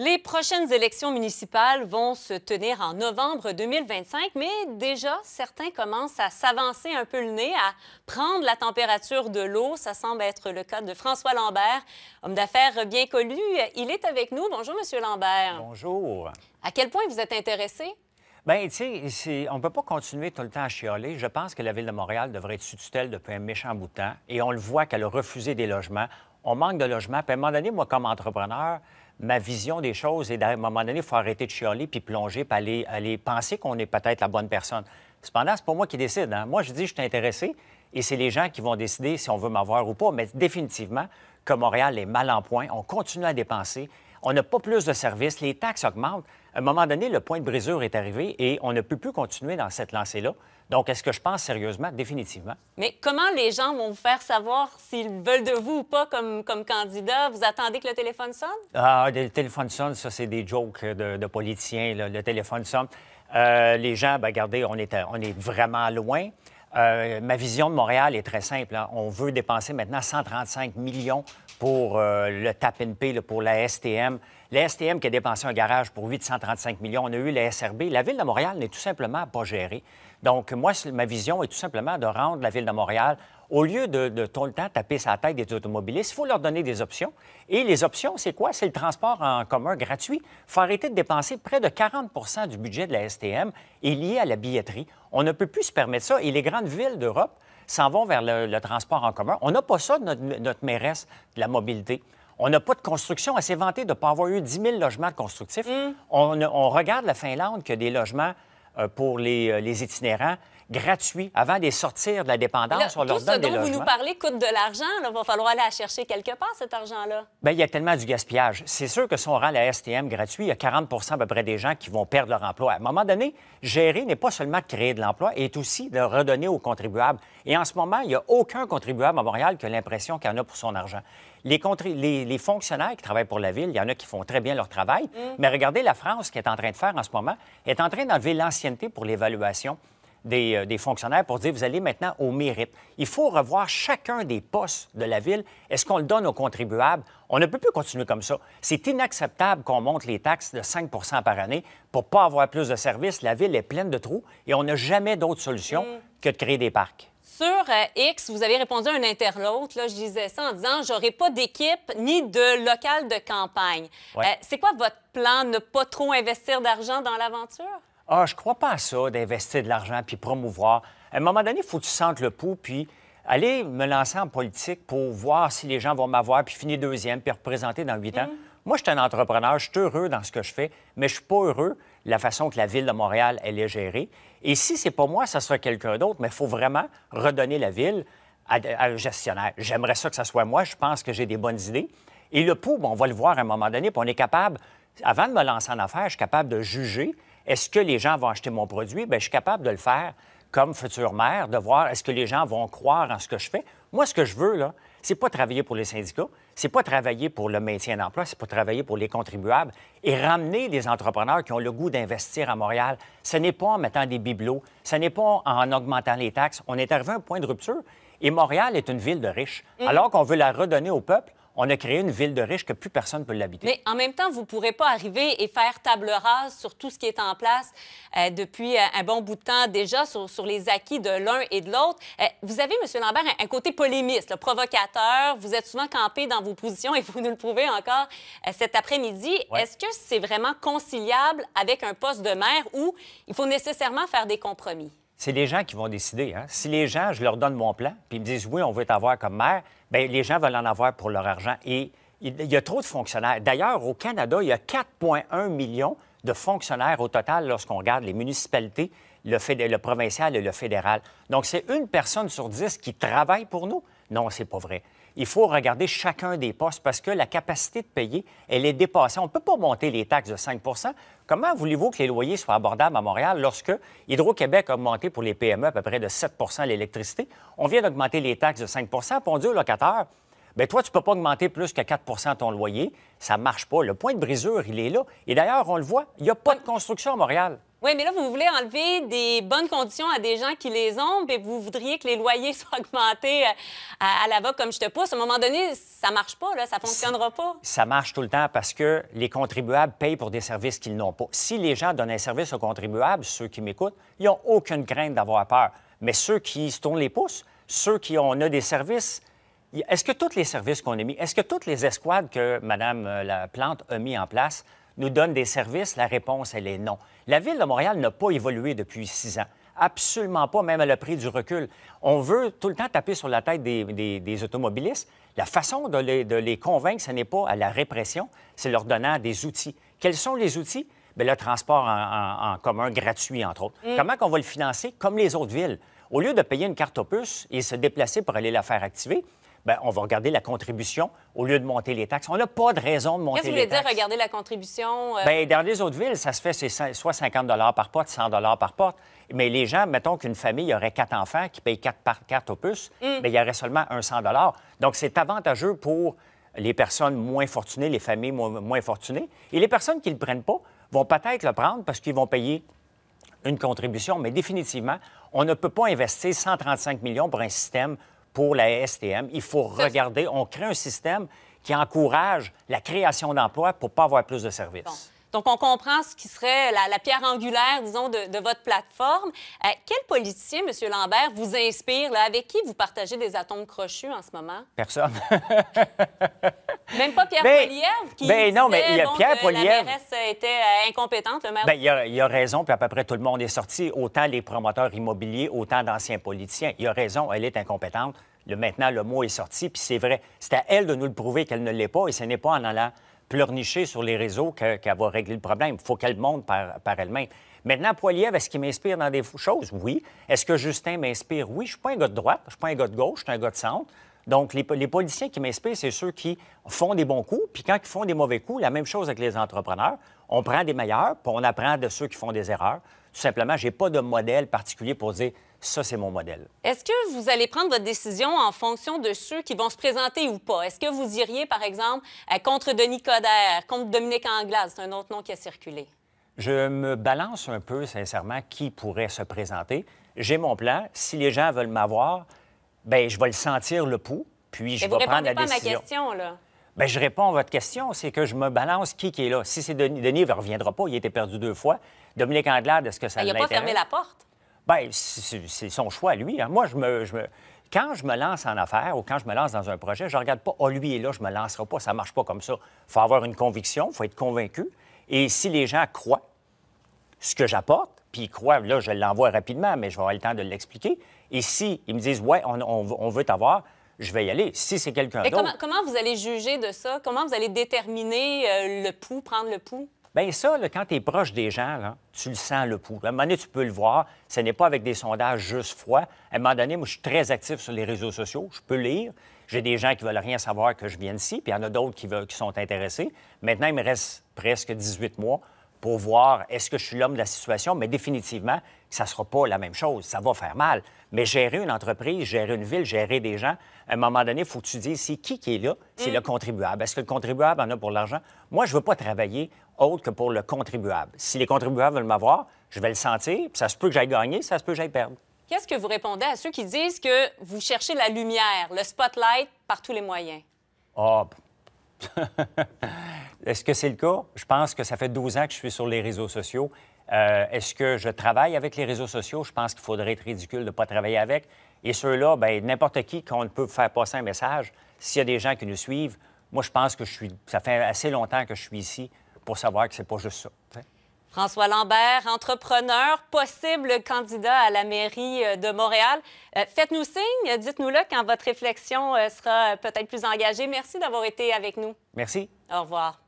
Les prochaines élections municipales vont se tenir en novembre 2025, mais déjà, certains commencent à s'avancer un peu le nez, à prendre la température de l'eau. Ça semble être le cas de François Lambert, homme d'affaires bien connu. Il est avec nous. Bonjour, Monsieur Lambert. Bonjour. À quel point vous êtes intéressé? Bien, tu sais, on ne peut pas continuer tout le temps à chioler. Je pense que la Ville de Montréal devrait être sous tutelle depuis un méchant bout de temps. Et on le voit qu'elle a refusé des logements. On manque de logements. Puis à un moment donné, moi, comme entrepreneur, ma vision des choses. Et à un moment donné, il faut arrêter de chialer puis plonger puis aller, penser qu'on est peut-être la bonne personne. Cependant, c'est pas moi qui décide. Hein. Moi, je dis, je suis intéressé et c'est les gens qui vont décider si on veut m'avoir ou pas. Mais définitivement, que Montréal est mal en point, on continue à dépenser on n'a pas plus de services, les taxes augmentent. À un moment donné, le point de brisure est arrivé et on ne peut plus continuer dans cette lancée-là. Donc, est-ce que je pense sérieusement? Définitivement. Mais comment les gens vont vous faire savoir s'ils veulent de vous ou pas comme, candidat? Vous attendez que le téléphone sonne? Ah, le téléphone sonne, ça, c'est des jokes de, politiciens. Le téléphone sonne. Euh, les gens, bien, regardez, on on est vraiment loin. Euh, ma vision de Montréal est très simple. Hein. On veut dépenser maintenant 135 millions pour euh, le tap pour la STM. La STM qui a dépensé un garage pour 835 millions, on a eu la SRB. La ville de Montréal n'est tout simplement pas gérée. Donc, moi, ma vision est tout simplement de rendre la Ville de Montréal au lieu de, tout le temps taper sa tête des automobilistes, il faut leur donner des options. Et les options, c'est quoi? C'est le transport en commun gratuit. Il faut arrêter de dépenser près de 40 du budget de la STM est lié à la billetterie. On ne peut plus se permettre ça. Et les grandes villes d'Europe s'en vont vers le, transport en commun. On n'a pas ça notre, mairesse de la mobilité. On n'a pas de construction. à s'est de ne pas avoir eu 10 000 logements constructifs. Mm. On, on regarde la Finlande qui a des logements euh, pour les, euh, les itinérants. Gratuit avant de sortir de la dépendance. on leur tout ce dont vous nous parlez coûte de l'argent. Il va falloir aller à chercher quelque part, cet argent-là. Bien, il y a tellement du gaspillage. C'est sûr que si on rend la STM gratuite, il y a 40 à peu près des gens qui vont perdre leur emploi. À un moment donné, gérer n'est pas seulement créer de l'emploi, est aussi de redonner aux contribuables. Et en ce moment, il n'y a aucun contribuable à Montréal qui a l'impression qu'il en a pour son argent. Les, fonctionnaires qui travaillent pour la ville, il y en a qui font très bien leur travail, mm. mais regardez la France qui est en train de faire en ce moment, est en train d'enlever l'ancienneté pour l'évaluation. Euh, des, fonctionnaires pour dire vous allez maintenant au mérite. Il faut revoir chacun des postes de la ville. Est-ce qu'on le donne aux contribuables? On ne peut plus continuer comme ça. C'est inacceptable qu'on monte les taxes de 5 par année pour pas avoir plus de services. La ville est pleine de trous et on n'a jamais d'autre solution mm. que de créer des parcs. Sur euh, X, vous avez répondu à un interlote, là, je disais ça en disant j'aurai pas d'équipe ni de local de campagne. Euh, c'est quoi votre plan, ne pas trop investir d'argent dans l'aventure? Ah, je crois pas à ça, d'investir de l'argent puis promouvoir. À un moment donné, il faut que tu sentes le pouls, puis aller me lancer en politique pour voir si les gens vont m'avoir, puis finir deuxième, puis représenter dans huit ans. Mm. Moi, je suis un entrepreneur, je suis heureux dans ce que je fais, mais je suis pas heureux de la façon que la ville de Montréal, elle est gérée. Et si c'est pas moi, ça sera quelqu'un d'autre, mais il faut vraiment redonner la ville à, un gestionnaire. J'aimerais ça que ça soit moi, je pense que j'ai des bonnes idées. Et le pouls, on va le voir à un moment donné, puis on est capable, avant de me lancer en affaires, je suis capable de juger est-ce que les gens vont acheter mon produit? Bien, je suis capable de le faire comme future maire, de voir est-ce que les gens vont croire en ce que je fais. Moi, ce que je veux, là, c'est pas travailler pour les syndicats, c'est pas travailler pour le maintien d'emploi, c'est pas travailler pour les contribuables et ramener des entrepreneurs qui ont le goût d'investir à Montréal. Ce n'est pas en mettant des bibelots, ce n'est pas en augmentant les taxes. On est arrivé à un point de rupture et Montréal est une ville de riches. Mm. Alors qu'on veut la redonner au peuple, on a créé une ville de riches que plus personne ne peut l'habiter. Mais en même temps, vous ne pourrez pas arriver et faire table rase sur tout ce qui est en place euh, depuis euh, un bon bout de temps déjà, sur, les acquis de l'un et de l'autre. Euh, vous avez, M. Lambert, un, côté polémiste, provocateur. Vous êtes souvent campé dans vos positions et vous nous le prouvez encore cet après-midi. Est-ce que c'est vraiment conciliable avec un poste de maire où il faut nécessairement faire des compromis? C'est les gens qui vont décider. Hein. Si les gens, je leur donne mon plan, puis ils me disent oui, on veut t'avoir comme maire, bien, les gens veulent en avoir pour leur argent. Et il y a trop de fonctionnaires. D'ailleurs, au Canada, il y a 4,1 millions de fonctionnaires au total lorsqu'on regarde les municipalités, le, le provincial et le fédéral. Donc, c'est une personne sur dix qui travaille pour nous. Non, c'est pas vrai il faut regarder chacun des postes parce que la capacité de payer, elle est dépassée. On ne peut pas monter les taxes de 5 Comment voulez-vous que les loyers soient abordables à Montréal lorsque Hydro-Québec a augmenté pour les PME à peu près de 7 l'électricité? On vient d'augmenter les taxes de 5 Pour on dit aux locataires, Bien, toi, tu ne peux pas augmenter plus que 4 ton loyer. Ça ne marche pas. Le point de brisure, il est là. Et d'ailleurs, on le voit, il n'y a pas de construction à Montréal. Oui, mais là, vous voulez enlever des bonnes conditions à des gens qui les ont, puis vous voudriez que les loyers soient augmentés euh, à, la va comme je te pousse. À un moment donné, ça marche pas, là, ça fonctionnera pas. Ça marche tout le temps parce que les contribuables payent pour des services qu'ils n'ont pas. Si les gens donnent un service aux contribuables, ceux qui m'écoutent, ils n'ont aucune crainte d'avoir peur. Mais ceux qui se tournent les pouces, ceux qui ont, des services est-ce que tous les services qu'on a mis, est-ce que toutes les escouades que Mme euh, Plante a mis en place nous donne des services? La réponse, elle est non. La ville de Montréal n'a pas évolué depuis six ans. Absolument pas, même à le prix du recul. On veut tout le temps taper sur la tête des, automobilistes. La façon de les, convaincre, ce n'est pas à la répression, c'est leur donnant des outils. Quels sont les outils? Bien, le transport en, commun gratuit, entre autres. Mm. Comment qu'on va le financer? Comme les autres villes. Au lieu de payer une carte opus et se déplacer pour aller la faire activer, ben, on va regarder la contribution au lieu de monter les taxes. On n'a pas de raison de monter les taxes. Qu'est-ce que vous voulez dire, regarder la contribution? Euh? Bien, dans les autres villes, ça se fait, soit 50 par porte, 100 par porte. Mais les gens, mettons qu'une famille aurait quatre enfants qui payent quatre par quatre au plus, mm. ben, il y aurait seulement 100 Donc, c'est avantageux pour les personnes moins fortunées, les familles moins, moins fortunées. Et les personnes qui ne le prennent pas vont peut-être le prendre parce qu'ils vont payer une contribution, mais définitivement, on ne peut pas investir 135 millions pour un système pour la STM. Il faut regarder, on crée un système qui encourage la création d'emplois pour ne pas avoir plus de services. Donc, on comprend ce qui serait la, pierre angulaire, disons, de, votre plateforme. Euh, quel politicien, M. Lambert, vous inspire? avec qui vous partagez des atomes crochus en ce moment? Personne. Même pas Pierre mais, qui mais ben non, mais Pierre que la était euh, incompétente, le maire... Ben, il, a, a raison, puis à peu près tout le monde est sorti, autant les promoteurs immobiliers, autant d'anciens politiciens. Il a raison, elle est incompétente. Le, maintenant, le mot est sorti, puis c'est vrai. C'est à elle de nous le prouver qu'elle ne l'est pas, et ce n'est pas en allant pleurnicher sur les réseaux qu'elle avoir va régler le problème. Il faut qu'elle monte par, par elle-même. Maintenant, Poiliev, est-ce qu'il m'inspire dans des choses? Oui. Est-ce que Justin m'inspire? Oui. Je ne suis pas un gars de droite, je ne suis pas un gars de gauche, je suis un gars de centre. Donc, les, les politiciens qui m'inspirent, c'est ceux qui font des bons coups. Puis quand ils font des mauvais coups, la même chose avec les entrepreneurs. On prend des meilleurs, puis on apprend de ceux qui font des erreurs. Tout simplement, je n'ai pas de modèle particulier pour dire ça, c'est mon modèle. Est-ce que vous allez prendre votre décision en fonction de ceux qui vont se présenter ou pas? Est-ce que vous iriez, par exemple, euh, contre Denis Coderre, contre Dominique Anglade? C'est un autre nom qui a circulé. Je me balance un peu, sincèrement, qui pourrait se présenter. J'ai mon plan. Si les gens veulent m'avoir, ben je vais le sentir le pouls, puis je vais prendre la pas À ma question, là. Bien, je réponds à votre question, c'est que je me balance qui qui est là. Si c'est Denis, Denis ne reviendra pas, il a été perdu deux fois. Dominique Anglade, est-ce que ça ben, l'intéresse? Il n'a pas fermé la porte. Bien, c'est son choix, lui. Hein. Moi, je me, quand je me lance en affaires ou quand je me lance dans un projet, je ne regarde pas, oh, lui est là, je ne me lancerai pas, ça ne marche pas comme ça. Il faut avoir une conviction, il faut être convaincu. Et si les gens croient ce que j'apporte, puis ils croient, là, je l'envoie rapidement, mais je vais avoir le temps de l'expliquer. Et si me disent, ouais, on, veut t'avoir, je vais y aller. Si c'est quelqu'un d'autre. Comment, comment, vous allez juger de ça? Comment vous allez déterminer euh, le pouls, prendre le pouls? Bien, ça, quand tu es proche des gens, tu le sens le pouls. À un moment donné, tu peux le voir. Ce n'est pas avec des sondages juste froid. À un moment donné, moi, je suis très actif sur les réseaux sociaux. Je peux lire. J'ai des gens qui veulent rien savoir que je vienne ici, puis il y en a d'autres qui, veulent, qui sont intéressés. Maintenant, il me reste presque 18 mois pour voir est-ce que je suis l'homme de la situation, mais définitivement, ça ne sera pas la même chose. Ça va faire mal. Mais gérer une entreprise, gérer une ville, gérer des gens, à un moment donné, il faut que tu dises c'est qui qui est là? C'est le mm. contribuable. Est-ce que le contribuable en a pour l'argent? Moi, je ne veux pas travailler autre que pour le contribuable. Si les contribuables veulent m'avoir, je vais le sentir. ça se peut que j'aille gagner, ça se peut que j'aille perdre. Qu'est-ce que vous répondez à ceux qui disent que vous cherchez la lumière, le spotlight, par tous les moyens? Ah, Est-ce que c'est le cas? Je pense que ça fait 12 ans que je suis sur les réseaux sociaux. Euh, est-ce que je travaille avec les réseaux sociaux? Je pense qu'il faudrait être ridicule de ne pas travailler avec. Et ceux-là, ben, n'importe qui, qu'on peut faire passer un message, s'il y a des gens qui nous suivent, moi, je pense que je suis. Ça fait assez longtemps que je suis ici pour savoir que c'est pas juste ça. François Lambert, entrepreneur, possible candidat à la mairie euh, de Montréal. Euh, faites-nous signe, dites-nous-le quand votre réflexion euh, sera peut-être plus engagée. Merci d'avoir été avec nous. Merci. Au revoir.